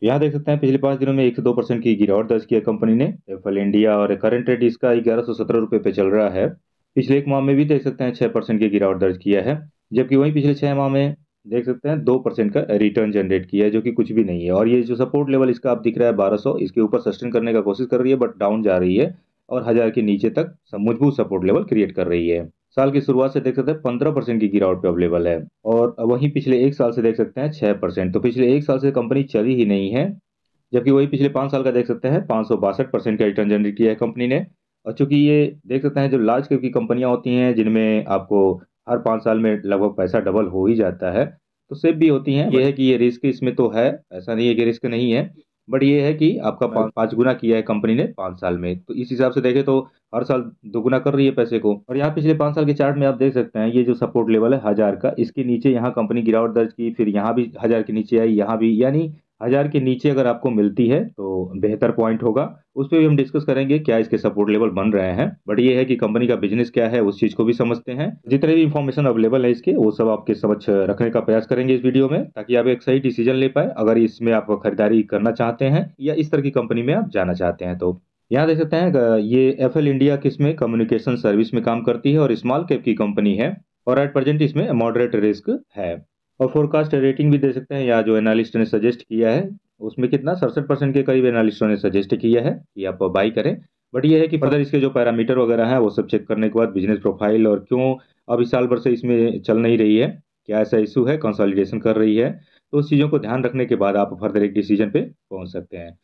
तो यहाँ देख सकते हैं पिछले पांच दिनों में एक से दो परसेंट की गिरावट दर्ज किया कंपनी ने एफएल इंडिया और करंट रेट इसका ग्यारह सौ सत्रह रुपये पे चल रहा है पिछले एक माह में भी देख सकते हैं छः परसेंट की गिरावट दर्ज किया है जबकि वहीं पिछले छह माह में देख सकते हैं दो परसेंट का रिटर्न जनरेट किया है जो कि कुछ भी नहीं है और ये जो सपोर्ट लेवल इसका आप दिख रहा है बारह सौ इसके ऊपर सस्टेन करने का कोशिश कर रही है बट डाउन जा रही है और हज़ार के नीचे तक मजबूत सपोर्ट लेवल क्रिएट कर रही है साल की शुरुआत से देख सकते हैं पंद्रह परसेंट की गिरावट पे अवेलेबल है और वहीं पिछले एक साल से देख सकते हैं छः परसेंट तो पिछले एक साल से कंपनी चली ही नहीं है जबकि वही पिछले पाँच साल का देख सकते हैं पाँच सौ बासठ परसेंट का रिटर्न जनरेट किया है कंपनी ने और चूंकि ये देख सकते हैं जो लार्ज कैप की कंपनियाँ होती हैं जिनमें आपको हर पाँच साल में लगभग पैसा डबल हो ही जाता है तो सेफ भी होती हैं यह है कि ये रिस्क इसमें तो है ऐसा नहीं है कि रिस्क नहीं है बट ये है कि आपका हाँ। पांच पाँच गुना किया है कंपनी ने पाँच साल में तो इस हिसाब से देखें तो हर साल दोगुना कर रही है पैसे को और यहाँ पिछले पाँच साल के चार्ट में आप देख सकते हैं ये जो सपोर्ट लेवल है हज़ार का इसके नीचे यहाँ कंपनी गिरावट दर्ज की फिर यहाँ भी हज़ार के नीचे आई यहाँ भी यानी हज़ार के नीचे अगर आपको मिलती है तो बेहतर पॉइंट होगा उस पर भी हम डिस्कस करेंगे क्या इसके सपोर्ट लेवल बन रहे हैं बट ये है कि कंपनी का बिजनेस क्या है उस चीज़ को भी समझते हैं जितने भी इन्फॉर्मेशन अवेलेबल है इसके वो सब आपके समझ रखने का प्रयास करेंगे इस वीडियो में ताकि आप एक सही डिसीजन ले पाए अगर इसमें आप खरीदारी करना चाहते हैं या इस तरह की कंपनी में आप जाना चाहते हैं तो यहाँ देख सकते हैं ये एफ इंडिया किस में कम्युनिकेशन सर्विस में काम करती है और स्मॉल कैप की कंपनी है और एट प्रेजेंट इसमें मॉडरेट रिस्क है और फोरकास्ट रेटिंग भी दे सकते हैं या जो एनालिस्ट ने सजेस्ट किया है उसमें कितना सड़सठ परसेंट के करीब एनालिस्टों ने सजेस्ट किया है कि आप बाई करें बट ये है कि फर्दर इसके जो पैरामीटर वगैरह हैं वो सब चेक करने के बाद बिजनेस प्रोफाइल और क्यों अभी साल भर से इसमें चल नहीं रही है क्या ऐसा इशू है कंसोलिडेशन कर रही है तो उस चीज़ों को ध्यान रखने के बाद आप फर्दर एक डिसीजन पर पहुँच सकते हैं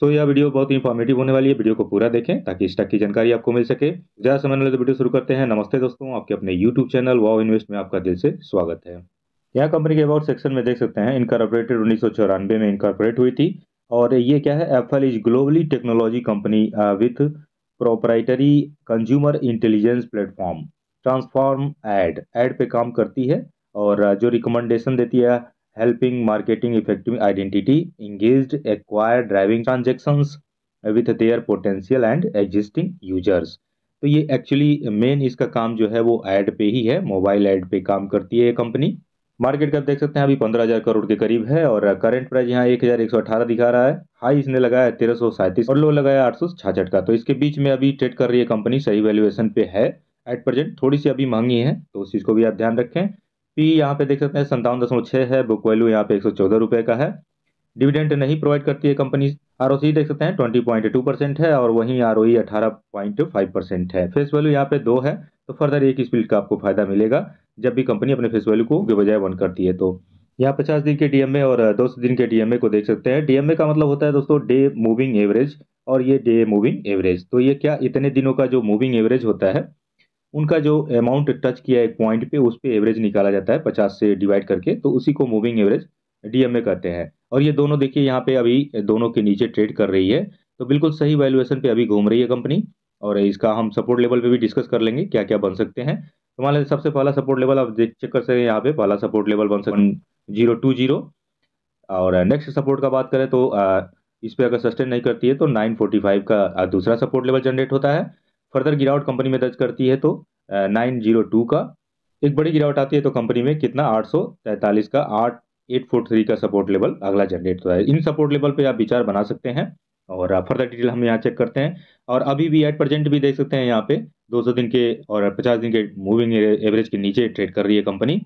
सो so, यह वीडियो बहुत इंफॉर्मेटिव होने वाली है वीडियो को पूरा देखें ताकि स्टॉक की जानकारी आपको मिल सके ज़्यादा समय तो वीडियो शुरू करते हैं नमस्ते दोस्तों आपके अपने यूट्यूब चैनल वाओ इन्वेस्ट में आपका दिल से स्वागत है यहाँ कंपनी के अबाउट सेक्शन में देख सकते हैं इनकारपोरेटेड उन्नीस में इनकारपोरेट हुई थी और ये क्या है Affle is globally technology company with proprietary consumer intelligence platform transform ad ad पे काम करती है और uh, जो रिकमेंडेशन देती है helping marketing effective identity engage acquire driving transactions with their potential and existing users तो ये एक्चुअली मेन इसका काम जो है वो एड पे ही है मोबाइल एड पे काम करती है ये कंपनी मार्केट कैप देख सकते हैं अभी पंद्रह हज़ार करोड़ के करीब है और करंट प्राइस यहाँ एक हज़ार एक सौ अठारह दिखा रहा है हाई इसने लगाया तेरह सौ सैंतीस और लो लगाया आठ सौ छाछठ का तो इसके बीच में अभी ट्रेड कर रही है कंपनी सही वैल्यूएशन पे है एट प्रेजेंट थोड़ी सी अभी महंगी है तो उस चीज़ को भी आप ध्यान रखें पी यहाँ पे देख सकते हैं संतावन दशमलव छः है बुक वैल्यू यहाँ पे एक सौ चौदह रुपये का है डिविडेंड नहीं प्रोवाइड करती है कंपनी आर देख सकते हैं ट्वेंटी पॉइंट टू परसेंट है और वहीं आर ओ e अठारह पॉइंट फाइव परसेंट है फेस वैल्यू यहाँ पे दो है तो फर्दर एक स्पीड का आपको फायदा मिलेगा जब भी कंपनी अपने फेस वैल्यू को बजाय वन करती है तो यहाँ पचास दिन के डीएमए और दो सौ दिन के डीएमए को देख सकते हैं डीएमए का मतलब होता है दोस्तों डे मूविंग एवरेज और ये डे मूविंग एवरेज तो ये क्या इतने दिनों का जो मूविंग एवरेज होता है उनका जो अमाउंट टच किया है पॉइंट पे उस पर एवरेज निकाला जाता है पचास से डिवाइड करके तो उसी को मूविंग एवरेज डीएमए कहते हैं और ये दोनों देखिए यहाँ पे अभी दोनों के नीचे ट्रेड कर रही है तो बिल्कुल सही वैल्यूएशन पे अभी घूम रही है कंपनी और इसका हम सपोर्ट लेवल पे भी डिस्कस कर लेंगे क्या क्या बन सकते हैं तो मान लीजिए सबसे पहला सपोर्ट लेवल आप देख चेक कर सकते हैं यहाँ पे पहला सपोर्ट लेवल बन सकते जीरो टू जीरो और नेक्स्ट सपोर्ट का बात करें तो इस पर अगर सस्टेन नहीं करती है तो नाइन फोर्टी फाइव का दूसरा सपोर्ट लेवल जनरेट होता है फर्दर गिरावट कंपनी में दर्ज करती है तो नाइन जीरो टू का एक बड़ी गिरावट आती है तो कंपनी में कितना आठ सौ तैंतालीस का आठ एट फोर थ्री का सपोर्ट लेवल अगला जनरेट होता है इन सपोर्ट लेवल पे आप विचार बना सकते हैं और फर्दर uh, डिटेल हम यहाँ चेक करते हैं और अभी भी एट प्रेजेंट भी देख सकते हैं यहाँ पे 200 दिन के और 50 दिन के मूविंग एवरेज के नीचे ट्रेड कर रही है कंपनी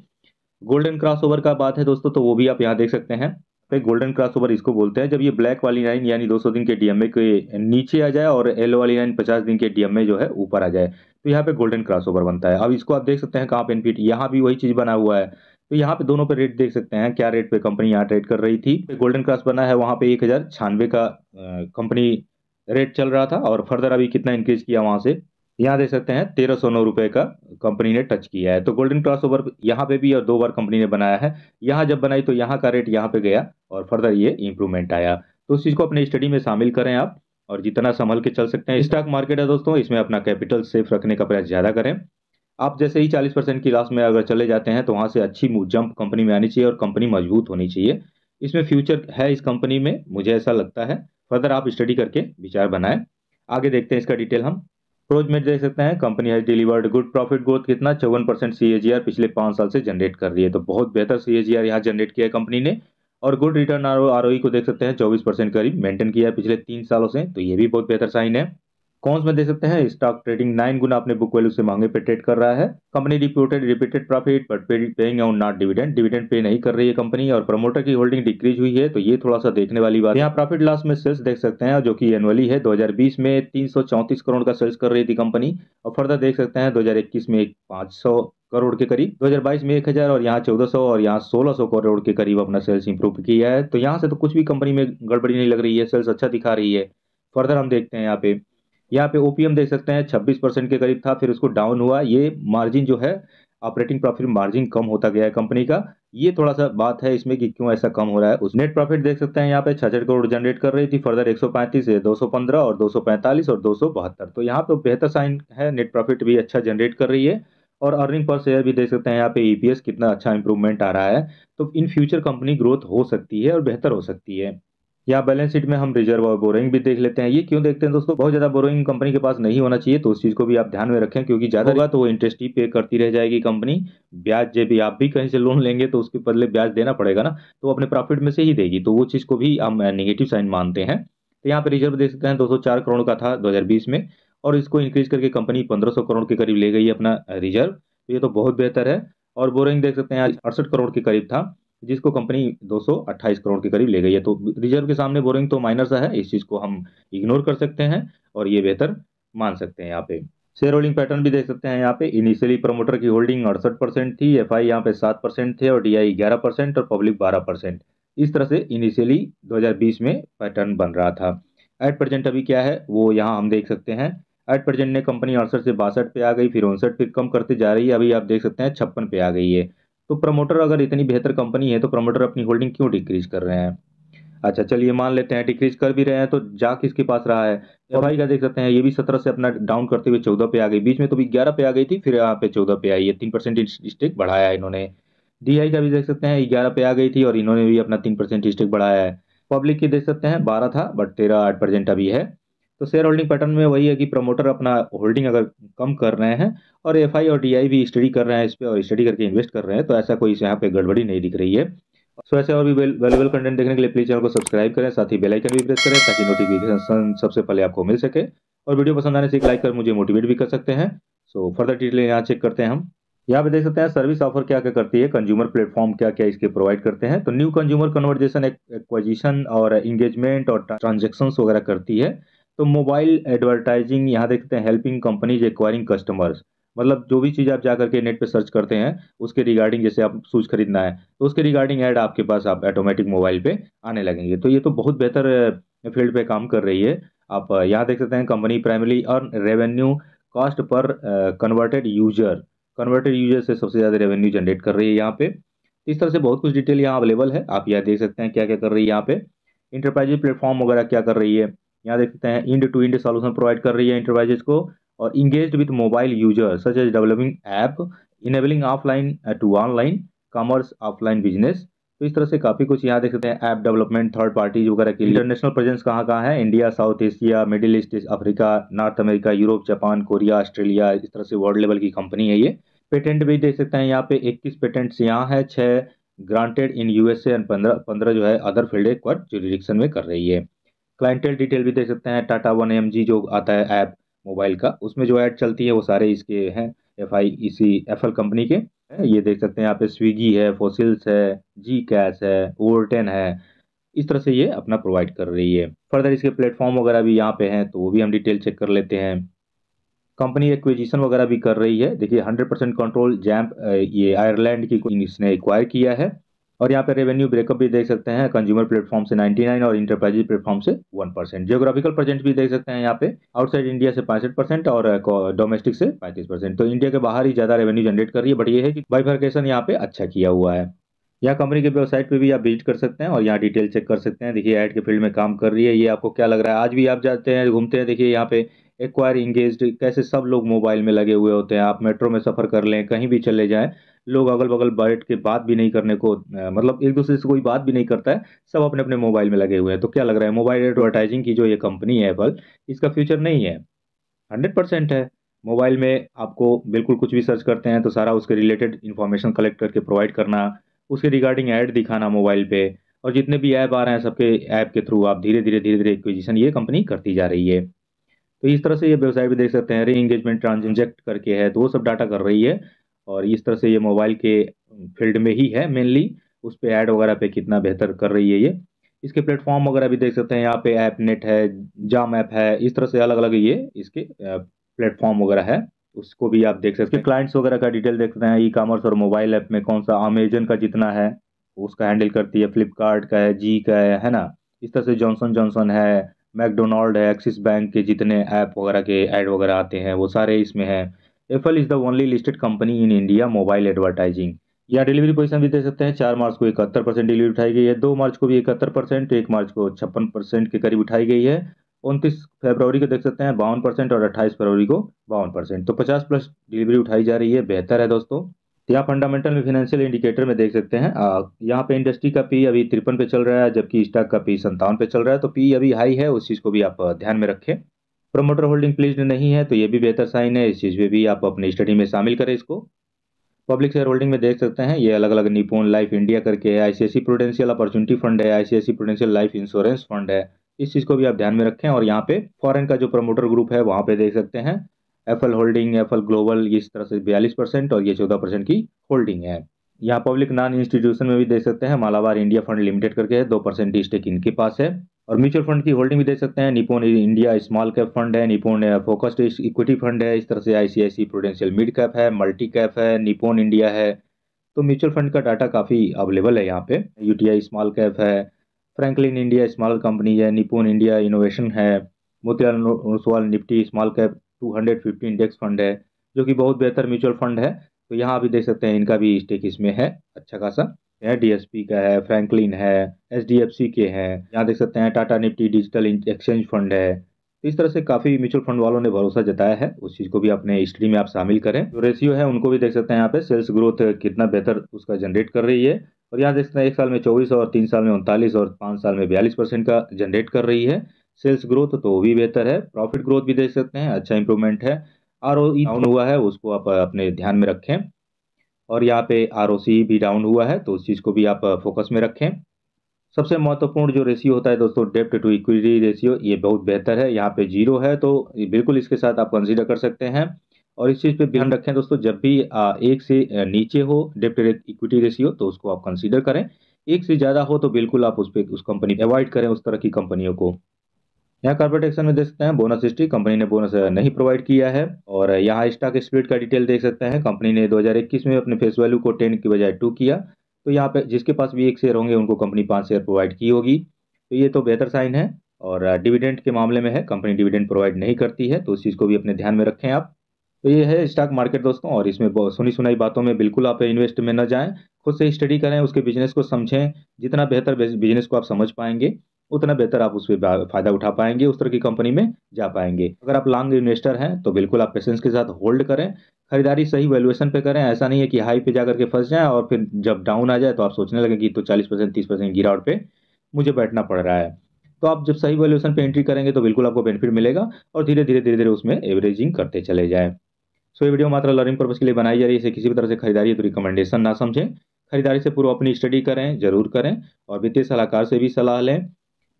गोल्डन क्रॉसओवर का बात है दोस्तों तो वो भी आप यहाँ देख सकते हैं तो गोल्डन क्रॉसओवर इसको बोलते हैं जब ये ब्लैक वाली लाइन यानी 200 दिन के डीएमए के नीचे आ जाए और येलो वाली लाइन 50 दिन के डीएमए जो है ऊपर आ जाए तो यहाँ पे गोल्डन क्रॉसओवर बनता है अब इसको आप देख सकते हैं कहाँ पे एनपीटी यहाँ भी वही चीज़ बना हुआ है तो यहाँ पे दोनों पे रेट देख सकते हैं क्या रेट पे कंपनी यहाँ ट्रेड कर रही थी गोल्डन क्रॉस बना है वहाँ पे एक हज़ार छियानवे का कंपनी रेट चल रहा था और फर्दर अभी कितना इंक्रीज किया वहाँ से यहाँ देख सकते हैं तेरह सौ नौ रुपये का कंपनी ने टच किया है तो गोल्डन क्रॉस ओवर यहाँ पे भी और दो बार कंपनी ने बनाया है यहाँ जब बनाई तो यहाँ का रेट यहाँ पे गया और फर्दर ये इंप्रूवमेंट आया तो उस चीज़ को अपने स्टडी में शामिल करें आप और जितना संभल के चल सकते हैं स्टॉक मार्केट है दोस्तों इसमें अपना कैपिटल सेफ रखने का प्रयास ज़्यादा करें आप जैसे ही चालीस परसेंट की लास्ट में अगर चले जाते हैं तो वहाँ से अच्छी जंप कंपनी में आनी चाहिए और कंपनी मजबूत होनी चाहिए इसमें फ्यूचर है इस कंपनी में मुझे ऐसा लगता है फर्दर आप स्टडी करके विचार बनाएं आगे देखते हैं इसका डिटेल हम प्रोज में देख सकते हैं company has delivered good profit growth कितना चौवन परसेंट सी पिछले पाँच साल से जनरेट कर रही है तो बहुत बेहतर सी ए जी आर यहाँ जनरेट किया है कंपनी ने और गुड रिटर्न आर को देख सकते हैं चौबीस परसेंट करीब मेंटेन किया है पिछले तीन सालों से तो ये भी बहुत बेहतर साइन है कौन में देख सकते हैं स्टॉक ट्रेडिंग नाइन गुना अपने बुक वैल्यू से मांगे पे ट्रेड कर रहा है company reported repeated profit but paying on not dividend dividend पे नहीं कर रही है कंपनी और प्रमोटर की होल्डिंग डिक्रीज हुई है तो ये थोड़ा सा देखने वाली बात यहाँ प्रॉफिट लॉस में सेल्स देख सकते हैं जो की एनुअली है दो में तीन करोड़ का सेल्स कर रही थी कंपनी और फर्दर देख सकते हैं दो में एक करोड़ के करीब 2022 में 1000 और यहाँ 1400 और यहाँ 1600 करोड़ के करीब अपना सेल्स इंप्रूव किया है तो यहाँ से तो कुछ भी कंपनी में गड़बड़ी नहीं लग रही है सेल्स अच्छा दिखा रही है फर्दर हम देखते हैं यहाँ पे यहाँ पे ओपीएम देख सकते हैं छब्बीस परसेंट के करीब था फिर उसको डाउन हुआ ये मार्जिन जो है ऑपरेटिंग प्रॉफिट मार्जिन कम होता गया है कंपनी का ये थोड़ा सा बात है इसमें कि क्यों ऐसा कम हो रहा है उस नेट प्रॉफिट देख सकते हैं यहाँ पे छसठ करोड़ जनरेट कर रही थी फर्दर एक से 215 और 245 और 272 तो यहाँ पे बेहतर साइन है नेट प्रॉफिट भी अच्छा जनरेट कर रही है और अर्निंग पर शेयर भी देख सकते हैं यहाँ पे ईपीएस e कितना अच्छा इंप्रूवमेंट आ रहा है तो इन फ्यूचर कंपनी ग्रोथ हो सकती है और बेहतर हो सकती है या बैलेंस शीट में हम रिजर्व और बोरिंग भी देख लेते हैं ये क्यों देखते हैं दोस्तों बहुत ज्यादा बोरिंग कंपनी के पास नहीं होना चाहिए तो उस चीज को भी आप ध्यान में रखें क्योंकि ज्यादा होगा तो वो इंटरेस्ट ही पे करती रह जाएगी कंपनी ब्याज जब भी आप भी कहीं से लोन लेंगे तो उसके बदले ब्याज देना पड़ेगा ना तो अपने प्रॉफिट में से ही देगी तो वो चीज को भी हम निगेटिव साइन मानते हैं तो यहाँ पे रिजर्व देख सकते हैं दो करोड़ का था दो में और इसको इंक्रीज करके कंपनी पंद्रह करोड़ के करीब ले गई अपना रिजर्व तो ये तो बहुत बेहतर है और बोरिंग देख सकते हैं आज अड़सठ करोड़ के करीब था जिसको कंपनी 228 करोड़ के करीब ले गई है तो रिजर्व के सामने बोरिंग तो माइनर सा है इस चीज़ को हम इग्नोर कर सकते हैं और ये बेहतर मान सकते हैं यहाँ पे शेयर होल्डिंग पैटर्न भी देख सकते हैं यहाँ पे इनिशियली प्रमोटर की होल्डिंग अड़सठ परसेंट थी एफ आई यहाँ पे सात परसेंट थे और डी आई ग्यारह परसेंट और पब्लिक बारह परसेंट इस तरह से इनिशियली 2020 में पैटर्न बन रहा था एट प्रेजेंट अभी क्या है वो यहाँ हम देख सकते हैं एट प्रेजेंट ने कंपनी अड़सठ से बासठ पे आ गई फिर उनसठ फिर कम करते जा रही है अभी आप देख सकते हैं छप्पन पे आ गई है तो प्रमोटर अगर इतनी बेहतर कंपनी है तो प्रमोटर अपनी होल्डिंग क्यों डिक्रीज कर रहे हैं अच्छा चलिए मान लेते हैं डिक्रीज कर भी रहे हैं तो जा किसके पास रहा है तो भाई का देख सकते हैं ये भी सत्रह से अपना डाउन करते हुए चौदह पे आ गई बीच में तो भी ग्यारह पे आ गई थी फिर यहाँ पे चौदह पे आई है तीन परसेंट स्टेक बढ़ाया है इन्होंने डी आई का भी देख सकते हैं ग्यारह पे आ गई थी और इन्होंने भी अपना तीन परसेंट स्टेक बढ़ाया है पब्लिक की देख सकते हैं बारह था बट तेरह आठ अभी है तो शेयर होल्डिंग पैटर्न में वही है कि प्रमोटर अपना होल्डिंग अगर कम कर रहे हैं और एफ और डी भी स्टडी कर रहे हैं इस पर और स्टडी करके इन्वेस्ट कर रहे हैं तो ऐसा कोई यहाँ पे गड़बड़ी नहीं दिख रही है सो ऐसे और भी वेलेबल कंटेंट देखने के लिए प्लीज चैनल को सब्सक्राइब करें साथ ही बेलाइकन भी प्रेस करें ताकि नोटिफिकेशन सबसे पहले आपको मिल सके और वीडियो पसंद आने से एक लाइक कर मुझे मोटिवेट भी कर सकते हैं सो फर्दर डिटेल यहाँ चेक करते हैं हम यहाँ पे देख सकते हैं सर्विस ऑफर क्या क्या करती है कंज्यूमर प्लेटफॉर्म क्या क्या इसके प्रोवाइड करते हैं तो न्यू कंज्यूमर कन्वर्जेशन एक्विजिशन और इंगेजमेंट और ट्रांजेक्शन वगैरह करती है तो मोबाइल एडवर्टाइजिंग यहाँ देखते हैं हेल्पिंग कंपनीज एक्वायरिंग कस्टमर्स मतलब जो भी चीज़ आप जा करके नेट पे सर्च करते हैं उसके रिगार्डिंग जैसे आप शूज़ खरीदना है तो उसके रिगार्डिंग ऐड आपके पास आप ऑटोमेटिक मोबाइल पे आने लगेंगे तो ये तो बहुत बेहतर फील्ड पे काम कर रही है आप यहाँ देख सकते हैं company primary earn revenue cost पर कन्वर्टेड यूजर कन्वर्टेड यूजर से सबसे ज़्यादा रेवेन्यू जनरेट कर रही है यहाँ पे तो इस तरह से बहुत कुछ डिटेल यहाँ अवेलेबल है आप यह देख सकते हैं क्या क्या कर रही है यहाँ पे इंटरप्राइजेज प्लेटफॉर्म वगैरह क्या कर रही है यहाँ देख सकते हैं end to end solution provide कर रही है इंटरप्राइजेज को और engage with mobile user such as developing app enabling offline to online commerce offline business तो इस तरह से काफ़ी कुछ यहाँ देख सकते हैं ऐप डेवलपमेंट थर्ड पार्टीज वगैरह के इंटरनेशनल प्रेजेंस कहाँ कहाँ है India South Asia Middle East Africa North America Europe Japan Korea Australia इस तरह से वर्ल्ड लेवल की कंपनी है ये पेटेंट भी देख सकते हैं यहाँ पे 21 पेटेंट्स यहाँ है छः ग्रांटेड इन यूएसए एंड पंद्रह पंद्रह जो है अदर फील्ड एक जो में कर रही है क्लाइंटेल डिटेल भी देख सकते हैं टाटा वन एम जी जो आता है ऐप मोबाइल का उसमें जो ऐड चलती है वो सारे इसके हैं F I E C F L company के ये देख सकते हैं यहाँ पे स्विगी है फोसिल्स है जी कैश है ओवरटेन है इस तरह से ये अपना प्रोवाइड कर रही है फर्दर इसके प्लेटफॉर्म वगैरह भी यहाँ पे हैं तो वो भी हम डिटेल चेक कर लेते हैं कंपनी एक्विजिशन वगैरह भी कर रही है देखिए 100 परसेंट कंट्रोल जैम्प ये आयरलैंड की इसने एक्वायर किया है और यहाँ पे रेवेन्यू ब्रेकअप भी देख सकते हैं कंज्यूमर प्लेटफॉर्म से 99 और इंटरप्राइजेज प्लेटफॉर्म से 1 परसेंट जियोग्राफिकल प्रेजेंट भी देख सकते हैं यहाँ पे आउटसाइड इंडिया से पैंसठ परसेंट और डोमेस्टिक uh, से पैंतीस परसेंट तो इंडिया के बाहर ही ज्यादा रेवेन्यू जनरेट कर रही है बट ये है कि बाइफर्केशन यहाँ पे अच्छा किया हुआ है यहाँ कंपनी के वेबसाइट पे भी आप विजिट कर सकते हैं और यहाँ डिटेल चेक कर सकते हैं देखिए ऐड के फील्ड में काम कर रही है ये आपको क्या लग रहा है आज भी आप जाते हैं घूमते हैं देखिए यहाँ पे एक्वायर इंगेज कैसे सब लोग मोबाइल में लगे हुए होते हैं आप मेट्रो में सफ़र कर लें कहीं भी चले जाएँ लोग अगल बगल बैठ के बात भी नहीं करने को मतलब एक दूसरे से कोई बात भी नहीं करता है सब अपने अपने मोबाइल में लगे हुए हैं तो क्या लग रहा है मोबाइल एडवर्टाइजिंग की जो ये कंपनी है एप्पल इसका फ्यूचर नहीं है हंड्रेड परसेंट है मोबाइल में आपको बिल्कुल कुछ भी सर्च करते हैं तो सारा उसके रिलेटेड इन्फॉर्मेशन कलेक्ट करके प्रोवाइड करना उसके रिगार्डिंग ऐड दिखाना मोबाइल पे और जितने भी ऐप आ रहे हैं सबके ऐप के थ्रू आप धीरे धीरे धीरे धीरे एक्विजिशन ये कंपनी करती जा रही है तो इस तरह से ये व्यवसाय भी देख सकते हैं री एंगेजमेंट ट्रांजेक्ट करके है तो वो सब डाटा कर रही है और इस तरह से ये मोबाइल के फील्ड में ही है मेनली उस पर ऐड वगैरह पे कितना बेहतर कर रही है ये इसके प्लेटफॉर्म वगैरह भी देख सकते हैं यहाँ पे ऐप नेट है जाम ऐप है इस तरह से अलग अलग ये इसके प्लेटफॉर्म वगैरह है उसको भी आप देख सकते हैं क्लाइंट्स वगैरह का डिटेल देख सकते हैं ई कॉमर्स और मोबाइल ऐप में कौन सा अमेजन का जितना है उसका हैंडल करती है फ्लिपकार्ट का है जी का है है ना इस तरह से जॉनसन जॉनसन है मैकडोनल्ड है एक्सिस बैंक के जितने ऐप वगैरह के ऐड वगैरह आते हैं वो सारे इसमें हैं Affle is the only listed company in India mobile advertising यहाँ डिलीवरी पोजिशन भी दे सकते हैं चार मार्च को इकहत्तर परसेंट डिलीवरी उठाई गई है दो मार्च को भी इकहत्तर परसेंट एक मार्च को छप्पन परसेंट के करीब उठाई गई है उनतीस फरवरी को देख सकते हैं बावन परसेंट और अट्ठाईस फरवरी को बावन परसेंट तो पचास प्लस डिलीवरी उठाई जा रही है बेहतर है दोस्तों तो यहाँ फंडामेंटल में फिनेंशियल इंडिकेटर में देख सकते हैं यहाँ पे इंडस्ट्री का पी अभी तिरपन पे चल रहा है जबकि स्टॉक का पी संतावन पे चल रहा है तो पी अभी हाई है उस चीज़ को भी आप ध्यान में रखें प्रोमोटर होल्डिंग प्लीज नहीं है तो ये भी बेहतर साइन है इस चीज़ में भी आप अपनी स्टडी में शामिल करें इसको पब्लिक शेयर होल्डिंग में देख सकते हैं ये अलग अलग निपोन लाइफ इंडिया करके है आईसीआईसी प्रोडेंशियल अपॉर्चुनिटी फंड है ICIC Prudential life insurance fund है इस चीज़ को भी आप ध्यान में रखें और यहाँ पे फॉरेन का जो प्रमोटर ग्रुप है वहाँ पे देख सकते हैं एफ होल्डिंग एफ ग्लोबल ये इस तरह से बयालीस परसेंट और ये चौदह परसेंट की होल्डिंग है यहाँ पब्लिक नॉन इंस्टीट्यूशन में भी देख सकते हैं मालाबार इंडिया फंड लिमिटेड करके है दो परसेंट स्टेक इनके पास है और म्यूचुअल फंड की होल्डिंग भी देख सकते हैं Nippon India small cap fund है निपोन फोकस्ड इक्विटी फंड है इस तरह से आईसीआईसी प्रोडेंशियल मिड कैप है मल्टी कैप है निपोन इंडिया है तो म्यूचुअल फंड का डाटा काफ़ी अवेलेबल है यहाँ पे यूटीआई स्मॉल कैप है फ्रैंकलिन इंडिया स्मॉल कंपनी है निपोन इंडिया इनोवेशन है Motilal Oswal Nifty small cap fifty index fund है जो कि बहुत बेहतर म्यूचुअल फंड है तो यहाँ भी देख सकते हैं इनका भी स्टेक इसमें है अच्छा खासा है डी का है फ्रैंकलिन है एच के हैं यहाँ देख सकते हैं Tata Nifty digital exchange fund है तो इस तरह से काफी म्यूचुअल फंड वालों ने भरोसा जताया है उस चीज को भी अपने हिस्ट्री में आप शामिल करें जो रेशियो है उनको भी देख सकते हैं यहाँ पे सेल्स ग्रोथ कितना बेहतर उसका जनरेट कर रही है और यहाँ देख सकते हैं एक साल में चौबीस और तीन साल में उनतालीस और पाँच साल में बयालीस परसेंट का जनरेट कर रही है सेल्स ग्रोथ तो वो भी बेहतर है प्रॉफिट ग्रोथ भी देख सकते हैं अच्छा इंप्रूवमेंट है आर ओ डाउन हुआ है उसको आप अपने ध्यान में रखें और यहाँ पे आर ओ सी भी डाउन हुआ है तो उस चीज़ को भी आप फोकस में रखें सबसे महत्वपूर्ण जो रेशियो होता है दोस्तों डेप्ट टू इक्विटी रेशियो ये बहुत बेहतर है यहाँ पे जीरो है तो बिल्कुल इसके साथ आप कंसिडर कर सकते हैं और इस चीज़ पे ध्यान रखें दोस्तों जब भी एक से नीचे हो डेप्ट इक्विटी रेशियो तो उसको आप कंसिडर करें एक से ज़्यादा हो तो बिल्कुल आप उस पर उस कंपनी अवॉइड करें उस तरह की कंपनियों को यहाँ कॉर्पोरेट एक्शन में देख सकते हैं बोनस हिस्ट्री कंपनी ने बोनस नहीं प्रोवाइड किया है और यहाँ स्टॉक स्प्लिट का डिटेल देख सकते हैं कंपनी ने 2021 में अपने फेस वैल्यू को 10 की बजाय 2 किया तो यहाँ पे जिसके पास भी एक शेयर होंगे उनको कंपनी पाँच शेयर प्रोवाइड की होगी तो ये तो बेहतर साइन है और डिविडेंड के मामले में है कंपनी डिविडेंड प्रोवाइड नहीं करती है तो उस चीज़ को भी अपने ध्यान में रखें आप तो ये है स्टॉक मार्केट दोस्तों और इसमें सुनी सुनाई बातों में बिल्कुल आप इन्वेस्ट में न जाएं खुद से स्टडी करें उसके बिजनेस को समझें जितना बेहतर बिजनेस को आप समझ पाएंगे उतना बेहतर आप उस पर फायदा उठा पाएंगे उस तरह की कंपनी में जा पाएंगे अगर आप लॉन्ग इन्वेस्टर हैं तो बिल्कुल आप पेशेंस के साथ होल्ड करें खरीदारी सही वैल्यूएशन पे करें ऐसा नहीं है कि हाई पे जा करके फंस जाए और फिर जब डाउन आ जाए तो आप सोचने लगे कि तो चालीस परसेंट तीस परसेंट गिरावट पर मुझे बैठना पड़ रहा है तो आप जब सही वैल्यूएशन पे एंट्री करेंगे तो बिल्कुल आपको बेनिफिट मिलेगा और धीरे धीरे धीरे धीरे उसमें एवरेजिंग करते चले जाए सो ये वीडियो मात्र लर्निंग पर्पज़ के लिए बनाई जा रही है इसे किसी भी तरह से खरीदारी तो रिकमेंडेशन ना समझें खरीदारी से पूर्व अपनी स्टडी करें जरूर करें और वित्तीय सलाहकार से भी सलाह लें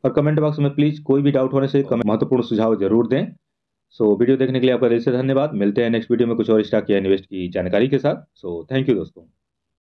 और कमेंट बॉक्स में प्लीज़ कोई भी डाउट होने से महत्वपूर्ण सुझाव जरूर दें सो so, वीडियो देखने के लिए आपका दिल से धन्यवाद मिलते हैं नेक्स्ट वीडियो में कुछ और स्टॉक या इन्वेस्ट की जानकारी के साथ सो थैंक यू दोस्तों